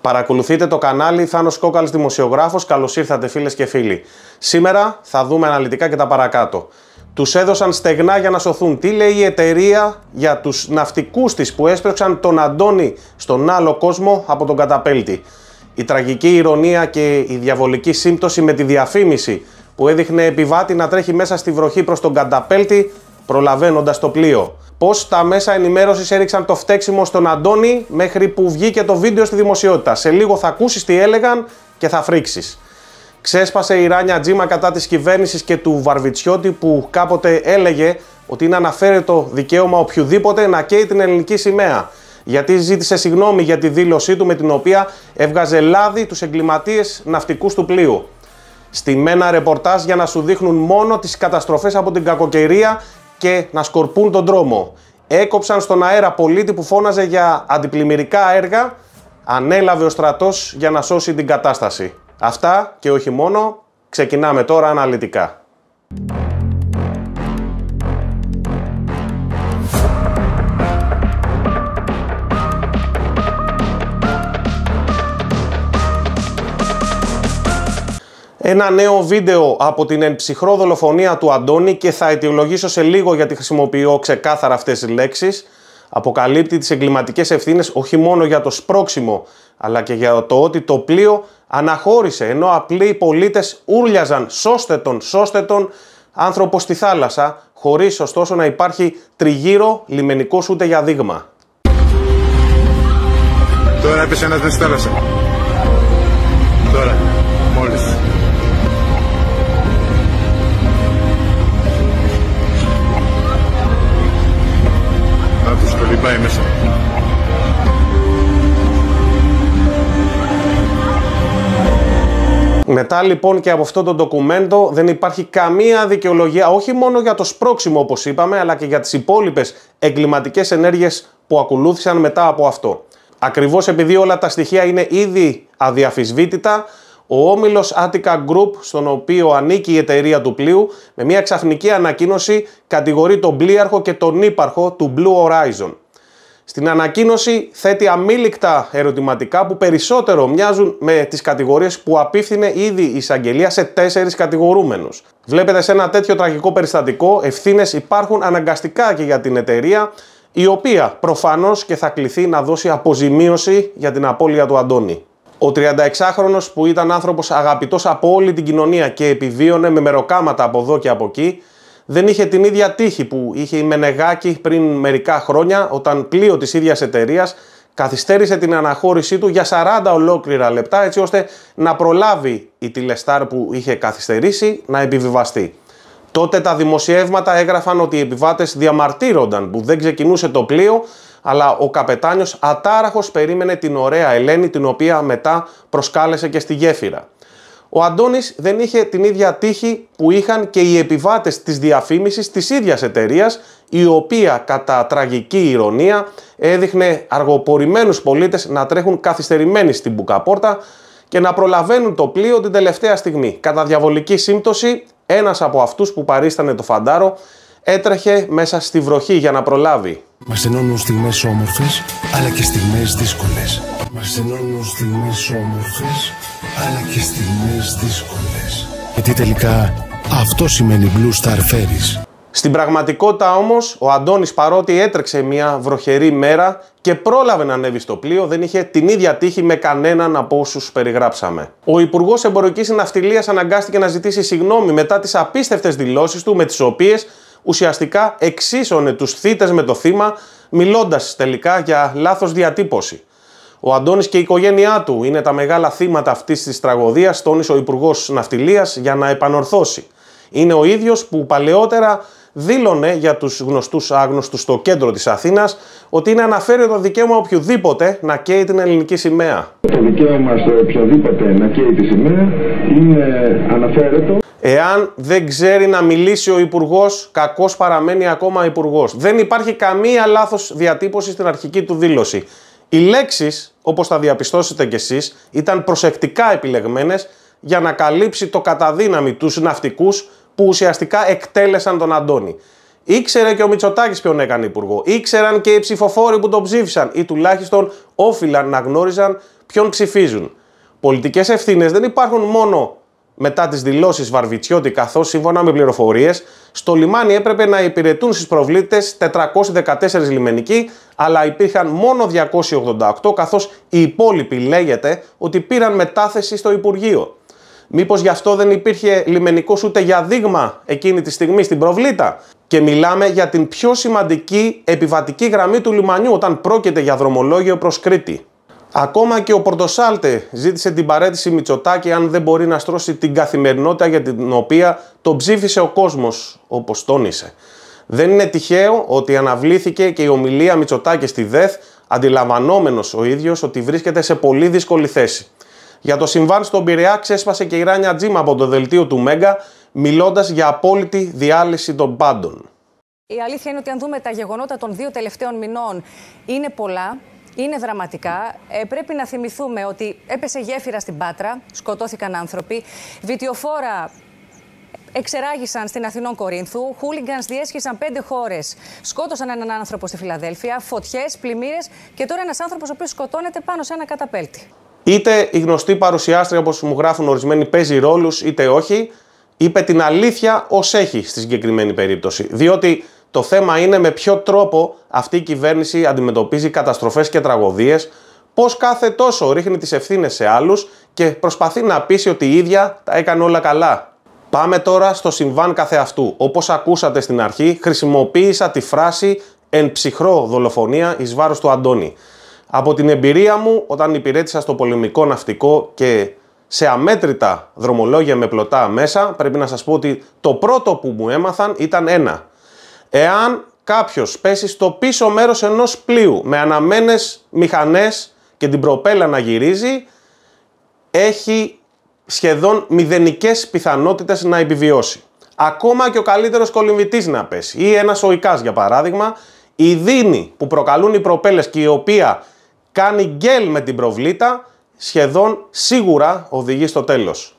Παρακολουθείτε το κανάλι Θάνος Κόκαλης Δημοσιογράφος. Καλώς ήρθατε φίλες και φίλοι. Σήμερα θα δούμε αναλυτικά και τα παρακάτω. Τους έδωσαν στεγνά για να σωθούν. Τι λέει η εταιρεία για τους ναυτικούς της που έσπρεξαν τον Αντώνη στον άλλο κόσμο από τον καταπέλτη. Η τραγική ηρωνία και η διαβολική σύμπτωση με τη διαφήμιση που έδειχνε επιβάτη να τρέχει μέσα στη βροχή προς τον καταπέλτη προλαβαίνοντας το πλοίο. Πώς τα μέσα ενημέρωσης έριξαν το φταίξιμο στον Αντώνη μέχρι που βγήκε το βίντεο στη δημοσιότητα. Σε λίγο θα ακούσεις τι έλεγαν και θα φρίξεις. Ξέσπασε η Ράνια Τζίμα κατά της κυβέρνησης και του Βαρβιτσιώτη που κάποτε έλεγε ότι είναι αναφέρετο δικαίωμα οποιοδήποτε να καίει την ελληνική σημαία. Γιατί ζήτησε συγγνώμη για τη δήλωσή του με την οποία έβγαζε λάδι τους εγκληματίες ναυτικούς του πλοίου. μένα ρεπορτάζ για να σου δείχνουν μόνο τις καταστροφές από την κακοκαιρία και να σκορπούν τον τρόμο. Έκοψαν στον αέρα πολίτη που φώναζε για αντιπλημμυρικά έργα. Ανέλαβε ο στρατός για να σώσει την κατάσταση. Αυτά και όχι μόνο. Ξεκινάμε τώρα αναλυτικά. ένα νέο βίντεο από την ενψυχρό δολοφονία του Αντώνη και θα αιτιολογήσω σε λίγο γιατί χρησιμοποιώ ξεκάθαρα αυτές τις λέξεις. Αποκαλύπτει τις εγκληματικές ευθύνες όχι μόνο για το σπρόξιμο αλλά και για το ότι το πλοίο αναχώρησε ενώ απλοί πολίτες ούρλιαζαν σώστε τον, σώστε τον άνθρωπο στη θάλασσα χωρίς ωστόσο να υπάρχει τριγύρω λιμενικός ούτε για δείγμα. Τώρα έπεσε ένας στη θάλασσα. Τώρα. Μετά λοιπόν και από αυτό το ντοκουμέντο δεν υπάρχει καμία δικαιολογία όχι μόνο για το σπρόξιμο όπως είπαμε αλλά και για τις υπόλοιπες εγκληματικές ενέργειες που ακολούθησαν μετά από αυτό. Ακριβώς επειδή όλα τα στοιχεία είναι ήδη αδιαφυσβήτητα ο όμιλος Attica Group, στον οποίο ανήκει η εταιρεία του πλοίου, με μια ξαφνική ανακοίνωση κατηγορεί τον πλοίαρχο και τον ύπαρχο του Blue Horizon. Στην ανακοίνωση θέτει αμήλικτα ερωτηματικά που περισσότερο μοιάζουν με τις κατηγορίες που απίφθινε ήδη η εισαγγελία σε τέσσερις κατηγορούμενους. Βλέπετε σε ένα τέτοιο τραγικό περιστατικό ευθύνες υπάρχουν αναγκαστικά και για την εταιρεία η οποία προφανώς και θα κληθεί να δώσει αποζημίωση για την απώλεια του Αντώνη. Ο 36 χρόνο που ήταν άνθρωπος αγαπητός από όλη την κοινωνία και επιβίωνε με μεροκάματα από εδώ και από εκεί, δεν είχε την ίδια τύχη που είχε η Μενεγάκη πριν μερικά χρόνια, όταν πλοίο της ίδιας εταιρείας καθυστέρησε την αναχώρησή του για 40 ολόκληρα λεπτά, έτσι ώστε να προλάβει η τηλεστάρ που είχε καθυστερήσει να επιβιβαστεί. Τότε τα δημοσιεύματα έγραφαν ότι οι επιβάτες διαμαρτύρονταν που δεν ξεκινούσε το πλοίο, αλλά ο καπετάνιος ατάραχος περίμενε την ωραία Ελένη την οποία μετά προσκάλεσε και στη γέφυρα ο Αντώνης δεν είχε την ίδια τύχη που είχαν και οι επιβάτες της διαφήμισης της ίδιας εταιρείας, η οποία κατά τραγική ηρωνία έδειχνε αργοπορημένους πολίτες να τρέχουν καθυστερημένοι στην μπουκαπόρτα και να προλαβαίνουν το πλοίο την τελευταία στιγμή. Κατά διαβολική σύμπτωση, ένας από αυτούς που παρίστανε το φαντάρο έτρεχε μέσα στη βροχή για να προλάβει. Μας ενώνουν στιγμές όμορφες, αλλά και στιγμές δύσκολες. Μας ενώνουν στιγμές όμορφες, αλλά και στιγμές δύσκολες. Γιατί τελικά αυτό σημαίνει Blue Star Ferries. Στην πραγματικότητα όμως, ο Αντώνης παρότι έτρεξε μια βροχερή μέρα και πρόλαβε να ανέβει στο πλοίο, δεν είχε την ίδια τύχη με κανέναν από όσους περιγράψαμε. Ο Υπουργός Εμπορικής Ναυτιλίας αναγκάστηκε να ζητήσει συγγνώμη μετά τις απίστευτες δηλώσεις του, με τις οποίες ουσιαστικά εξίσωνε τους θύτες με το θύμα, μιλώντας τελικά για λάθος διατύπωση. Ο Αντώνης και η οικογένειά του είναι τα μεγάλα θύματα αυτής της τραγωδίας, τόνισε ο Υπουργός Ναυτιλίας για να επανορθώσει. Είναι ο ίδιος που παλαιότερα δήλωνε για τους γνωστούς άγνωστους στο κέντρο της Αθήνας ότι είναι αναφέρει το δικαίωμα οποιοδήποτε να καίει την ελληνική σημαία. Το δικαίωμα στο οποιοδήποτε να καίει τη σημαία είναι αναφέρετο. Εάν δεν ξέρει να μιλήσει ο Υπουργός, κακώ παραμένει ακόμα Υπουργός. Δεν υπάρχει καμία λάθος διατύπωση στην αρχική του δήλωση. Οι λέξεις όπως θα διαπιστώσετε κι εσείς, ήταν προσεκτικά επιλεγμένες για να καλύψει το καταδύναμη τους ναυτικούς που ουσιαστικά εκτέλεσαν τον Αντώνη. Ήξερε και ο Μητσοτάκης ποιον έκανε υπουργό. Ήξεραν και οι ψηφοφόροι που τον ψήφισαν ή τουλάχιστον όφυλαν να γνώριζαν ποιον ψηφίζουν. Πολιτικές ευθύνες δεν υπάρχουν μόνο μετά τις δηλώσεις Βαρβιτσιώτη, καθώς σύμφωνα με πληροφορίες, στο λιμάνι έπρεπε να υπηρετούν στις προβλήτες 414 λιμενικοί, αλλά υπήρχαν μόνο 288, καθώς οι υπόλοιποι λέγεται ότι πήραν μετάθεση στο Υπουργείο. Μήπως γι' αυτό δεν υπήρχε λιμενικός ούτε για δείγμα εκείνη τη στιγμή στην προβλήτα. Και μιλάμε για την πιο σημαντική επιβατική γραμμή του λιμανιού όταν πρόκειται για δρομολόγιο προς Κρήτη. Ακόμα και ο Πορτοσάλτε ζήτησε την παρέτηση Μητσοτάκη αν δεν μπορεί να στρώσει την καθημερινότητα για την οποία τον ψήφισε ο κόσμος, όπως τόνισε. Δεν είναι τυχαίο ότι αναβλήθηκε και η ομιλία Μητσοτάκη στη ΔΕΘ, αντιλαμβανόμενος ο ίδιος ότι βρίσκεται σε πολύ δύσκολη θέση. Για το συμβάν στον Πειραιά ξέσπασε και η Ράνια Τζίμα από το δελτίο του Μέγκα, μιλώντας για απόλυτη διάλυση των πάντων. Η αλήθεια είναι ότι αν δούμε τα γεγονότα των δύο τελευταίων μηνών, είναι πολλά είναι δραματικά. Ε, πρέπει να θυμηθούμε ότι έπεσε γέφυρα στην Πάτρα, σκοτώθηκαν άνθρωποι. Βιτιοφόρα εξεράγησαν στην Αθηνών Κορίνθου. Χούλιγκαν διέσχισαν πέντε χώρες. Σκότωσαν έναν άνθρωπο στη Φιλαδέλφια. Φωτιές, πλημμύρες και τώρα ένας άνθρωπος ο οποίος σκοτώνεται πάνω σε ένα καταπέλτη. Είτε η γνωστή παρουσιάστρια, όπως μου γράφουν ορισμένοι, παίζει ρόλους, είτε όχι. Είπε την αλήθεια ως έχει στη συγκεκριμένη περίπτωση. Διότι το θέμα είναι με ποιο τρόπο αυτή η κυβέρνηση αντιμετωπίζει καταστροφές και τραγωδίες, πώς κάθε τόσο ρίχνει τις ευθύνες σε άλλους και προσπαθεί να πείσει ότι η ίδια τα έκανε όλα καλά. Πάμε τώρα στο συμβάν καθεαυτού. Όπως ακούσατε στην αρχή, χρησιμοποίησα τη φράση «εν ψυχρό δολοφονία εις βάρος του Αντώνη». Από την εμπειρία μου, όταν υπηρέτησα στο πολεμικό ναυτικό και σε αμέτρητα δρομολόγια με πλωτά μέσα, πρέπει να σας πω ότι το πρώτο που μου έμαθαν ήταν ένα. Εάν κάποιος πέσει στο πίσω μέρος ενός πλοίου με αναμένες μηχανές και την προπέλα να γυρίζει, έχει σχεδόν μηδενικές πιθανότητες να επιβιώσει. Ακόμα και ο καλύτερος κολυμβητής να πέσει, ή ένας οϊκάς για παράδειγμα, η δινη που προκαλούν οι προπέλες και η οποία κάνει γκέλ με την προβλήτα, σχεδόν σίγουρα οδηγεί στο τέλος.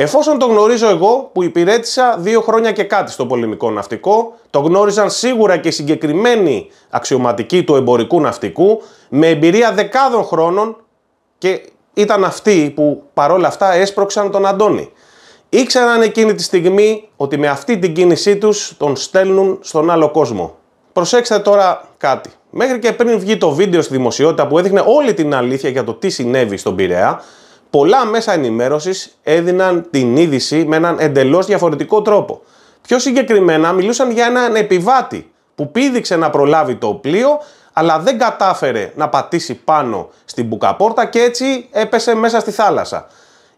Εφόσον το γνωρίζω εγώ που υπηρέτησα δύο χρόνια και κάτι στο πολεμικό ναυτικό, το γνώριζαν σίγουρα και συγκεκριμένοι αξιωματικοί του εμπορικού ναυτικού με εμπειρία δεκάδων χρόνων και ήταν αυτοί που παρόλα αυτά έσπρωξαν τον Αντώνη. Ήξεραν εκείνη τη στιγμή ότι με αυτή την κίνησή τους τον στέλνουν στον άλλο κόσμο. Προσέξτε τώρα κάτι. Μέχρι και πριν βγει το βίντεο στη δημοσιότητα που έδειχνε όλη την αλήθεια για το τι συνέβη στον Πειραιά, πολλά μέσα ενημέρωσης έδιναν την είδηση με έναν εντελώς διαφορετικό τρόπο. Πιο συγκεκριμένα μιλούσαν για έναν επιβάτη που πήδηξε να προλάβει το πλοίο αλλά δεν κατάφερε να πατήσει πάνω στην μπουκαπόρτα και έτσι έπεσε μέσα στη θάλασσα.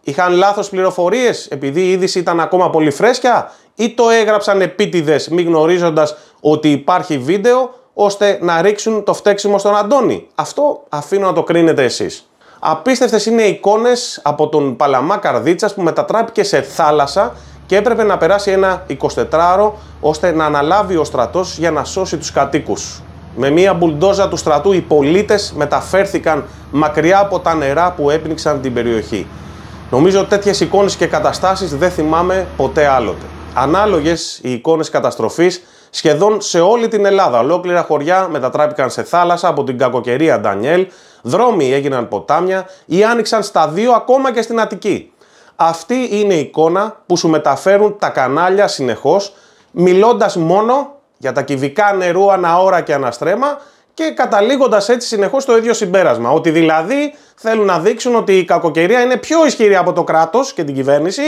Είχαν λάθος πληροφορίες επειδή η είδηση ήταν ακόμα πολύ φρέσκια ή το έγραψαν επίτηδες μη γνωρίζοντας ότι υπάρχει βίντεο ώστε να ρίξουν το φταίξιμο στον Αντώνη. Αυτό αφήνω να το κρίνετε εσείς. Απίστευτες είναι οι εικόνες από τον Παλαμά Καρδίτσας που μετατράπηκε σε θάλασσα και έπρεπε να περάσει ένα 24ωρο ώστε να αναλάβει ο στρατός για να σώσει τους κατοίκους. Με μία μπουλντόζα του στρατού οι πολίτες μεταφέρθηκαν μακριά από τα νερά που έπνιξαν την περιοχή. Νομίζω ότι τέτοιες εικόνες και καταστάσεις δεν θυμάμαι ποτέ άλλοτε. Ανάλογες οι εικόνες καταστροφής σχεδόν σε όλη την Ελλάδα. Ολόκληρα χωριά μετατράπηκαν σε θάλασσα από την κακοκαιρία Ντανιέλ, δρόμοι έγιναν ποτάμια ή άνοιξαν στα δύο ακόμα και στην Αττική. Αυτή είναι η εικόνα που σου μεταφέρουν τα κανάλια συνεχώς, μιλώντας μόνο για τα κυβικά νερού αναώρα και αναστρέμα και καταλήγοντας έτσι συνεχώς στο ίδιο συμπέρασμα. Ότι δηλαδή θέλουν να δείξουν ότι η κακοκαιρία είναι πιο ισχυρή από το κράτος και την κυβέρνηση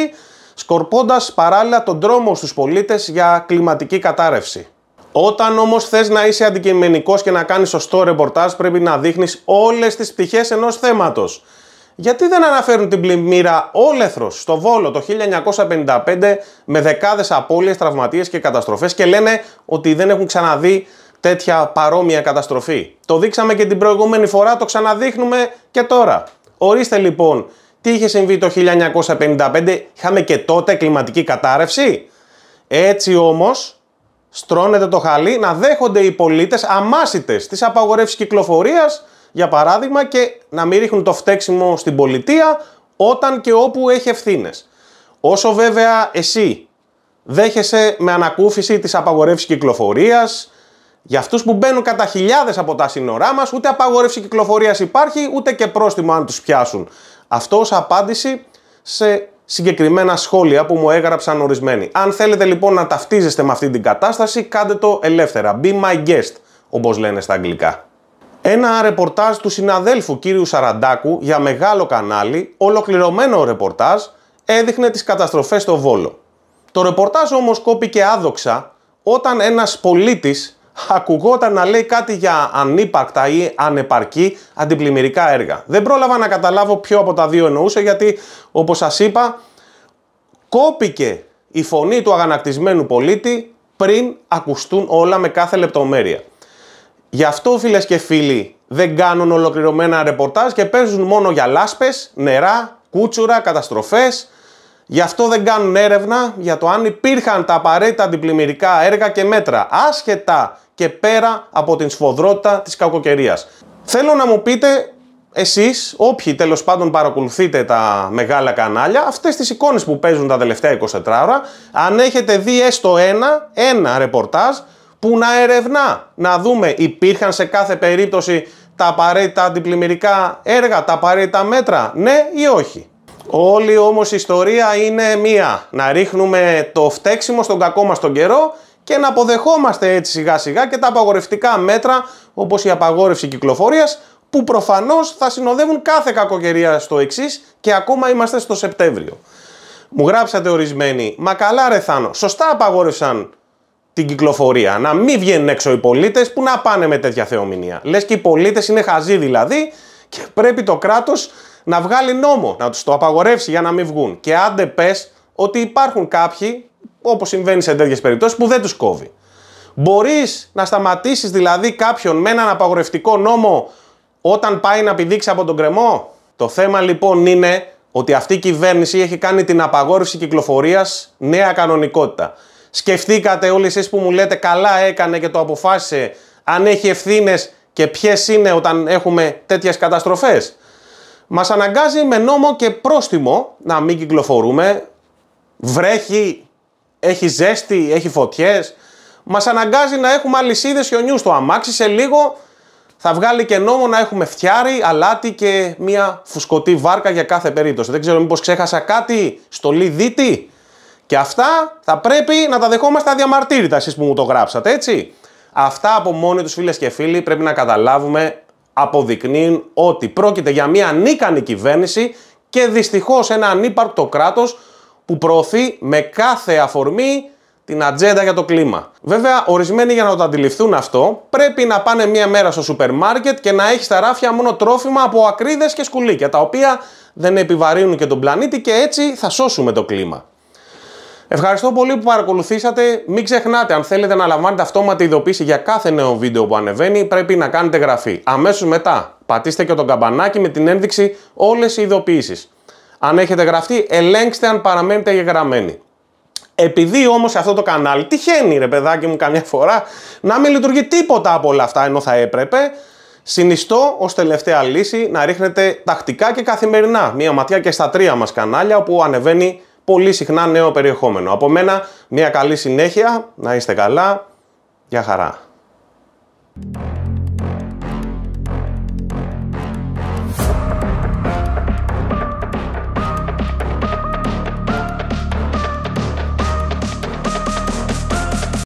σκορπώντας παράλληλα τον τρόμο στους πολίτες για κλιματική κατάρρευση. Όταν όμως θες να είσαι αντικειμενικός και να κάνεις σωστό ρεπορτάζ, πρέπει να δείχνεις όλες τις πτυχές ενός θέματος. Γιατί δεν αναφέρουν την πλημμύρα όλεθρος στο Βόλο το 1955 με δεκάδες απώλειες, τραυματίες και καταστροφές και λένε ότι δεν έχουν ξαναδεί τέτοια παρόμοια καταστροφή. Το δείξαμε και την προηγούμενη φορά, το ξαναδείχνουμε και τώρα. Ορίστε λοιπόν τι είχε συμβεί το 1955, είχαμε και τότε κλιματική κατάρρευση. Έτσι όμως στρώνεται το χαλί να δέχονται οι πολίτες αμάσιτες τις απαγορεύσεις κυκλοφορίας, για παράδειγμα, και να μην ρίχνουν το φταίξιμο στην πολιτεία όταν και όπου έχει ευθύνες. Όσο βέβαια εσύ δέχεσαι με ανακούφιση τις απαγορεύσεις κυκλοφορίας, για αυτούς που μπαίνουν κατά χιλιάδες από τα σύνορά μας, ούτε απαγορεύση κυκλοφορίας υπάρχει, ούτε και πρόστιμο αν τους πιάσουν. Αυτό ως απάντηση σε συγκεκριμένα σχόλια που μου έγραψαν ορισμένοι. Αν θέλετε λοιπόν να ταυτίζεστε με αυτή την κατάσταση, κάντε το ελεύθερα. Be my guest, όπως λένε στα αγγλικά. Ένα ρεπορτάζ του συναδέλφου κύριου Σαραντάκου για μεγάλο κανάλι, ολοκληρωμένο ρεπορτάζ, έδειχνε τις καταστροφές στο Βόλο. Το ρεπορτάζ όμως κόπηκε άδοξα όταν ένας πολίτης ακουγόταν να λέει κάτι για ανύπαρκτα ή ανεπαρκή αντιπλημμυρικά έργα. Δεν πρόλαβα να καταλάβω ποιο από τα δύο εννοούσε γιατί όπως σας είπα κόπηκε η φωνή του αγανακτισμένου πολίτη πριν ακουστούν όλα με κάθε λεπτομέρεια. Γι' αυτό φίλες και φίλοι δεν κάνουν ολοκληρωμένα πριν ακουστουν ολα με καθε λεπτομερεια γι αυτο φίλε και παίζουν μόνο για λάσπες, νερά, κούτσουρα, καταστροφές, Γι' αυτό δεν κάνουν έρευνα για το αν υπήρχαν τα απαραίτητα αντιπλημμυρικά έργα και μέτρα, άσχετα και πέρα από την σφοδρότητα της κακοκαιρίας. Θέλω να μου πείτε εσείς, όποιοι τέλος πάντων παρακολουθείτε τα μεγάλα κανάλια, αυτές τις εικόνες που παίζουν τα τελευταία 24 ώρα, αν έχετε δει έστω ένα, ένα ρεπορτάζ που να ερευνά, να δούμε υπήρχαν σε κάθε περίπτωση τα απαραίτητα αντιπλημμυρικά έργα, τα απαραίτητα μέτρα, ναι ή όχι. Όλη όμως η ιστορία είναι μία. Να ρίχνουμε το φταίξιμο στον κακό μας τον καιρό και να αποδεχόμαστε έτσι σιγά σιγά και τα απαγορευτικά μέτρα όπως η απαγόρευση κυκλοφορίας που προφανώς θα συνοδεύουν κάθε κακοκαιρία στο εξής και ακόμα είμαστε στο Σεπτέμβριο. Μου γράψατε ορισμένοι, μα καλά ρε Θάνο, σωστά απαγόρευσαν την κυκλοφορία, να μην βγαίνουν έξω οι πολίτες που να πάνε με τέτοια θεομηνία. Λες και οι πολίτες είναι χαζοί δηλαδή και πρέπει το κράτος να βγάλει νόμο, να τους το απαγορεύσει για να μην βγουν. Και άντε πες ότι υπάρχουν κάποιοι, όπως συμβαίνει σε τέτοιες περιπτώσεις, που δεν τους κόβει. Μπορείς να σταματήσεις δηλαδή κάποιον με έναν απαγορευτικό νόμο όταν πάει να πηδήξει από τον κρεμό. Το θέμα λοιπόν είναι ότι αυτή η κυβέρνηση έχει κάνει την απαγόρευση κυκλοφορίας νέα κανονικότητα. Σκεφτήκατε όλοι εσείς που μου λέτε καλά έκανε και το αποφάσισε αν έχει ευθύνες και ποιες είναι όταν έχουμε τέτοιες καταστροφές. Μας αναγκάζει με νόμο και πρόστιμο να μην κυκλοφορούμε. Βρέχει, έχει ζέστη, έχει φωτιές. Μας αναγκάζει να έχουμε αλυσίδες χιονιού στο αμάξι. Σε λίγο θα βγάλει και νόμο να έχουμε φτιάρι, αλάτι και μια φουσκωτή βάρκα για κάθε περίπτωση. Δεν ξέρω μήπως ξέχασα κάτι, στο Λιδίτη. Και αυτά θα πρέπει να τα δεχόμαστε αδιαμαρτύρητα εσείς που μου το γράψατε, έτσι. Αυτά από μόνοι τους φίλες και φίλοι πρέπει να καταλάβουμε αποδεικνύουν ότι πρόκειται για μια ανίκανη κυβέρνηση και δυστυχώς ένα ανύπαρκτο κράτος που προωθεί με κάθε αφορμή την ατζέντα για το κλίμα. Βέβαια, ορισμένοι για να το αντιληφθούν αυτό, πρέπει να πάνε μία μέρα στο σούπερ μάρκετ και να έχει στα ράφια μόνο τρόφιμα από ακρίδες και σκουλίκια, τα οποία δεν επιβαρύνουν και τον πλανήτη και έτσι θα σώσουμε το κλίμα. Ευχαριστώ πολύ που παρακολουθήσατε. Μην ξεχνάτε, αν θέλετε να λαμβάνετε αυτόματη ειδοποίηση για κάθε νέο βίντεο που ανεβαίνει, πρέπει να κάνετε γραφή. Αμέσως μετά, πατήστε και το καμπανάκι με την ένδειξη όλες οι ειδοποιήσεις. Αν έχετε γραφτεί, ελέγξτε αν παραμένετε γεγραμμένοι. Επειδή όμως αυτό το κανάλι τυχαίνει ρε παιδάκι μου καμιά φορά να μην λειτουργεί τίποτα από όλα αυτά ενώ θα έπρεπε, συνιστώ ως τελευταία λύση να ρίχνετε τακτικά και καθημερινά μία ματιά και στα τρία μας κανάλια όπου ανεβαίνει πολύ συχνά νέο περιεχόμενο. Από μένα, μια καλή συνέχεια, να είστε καλά, για χαρά.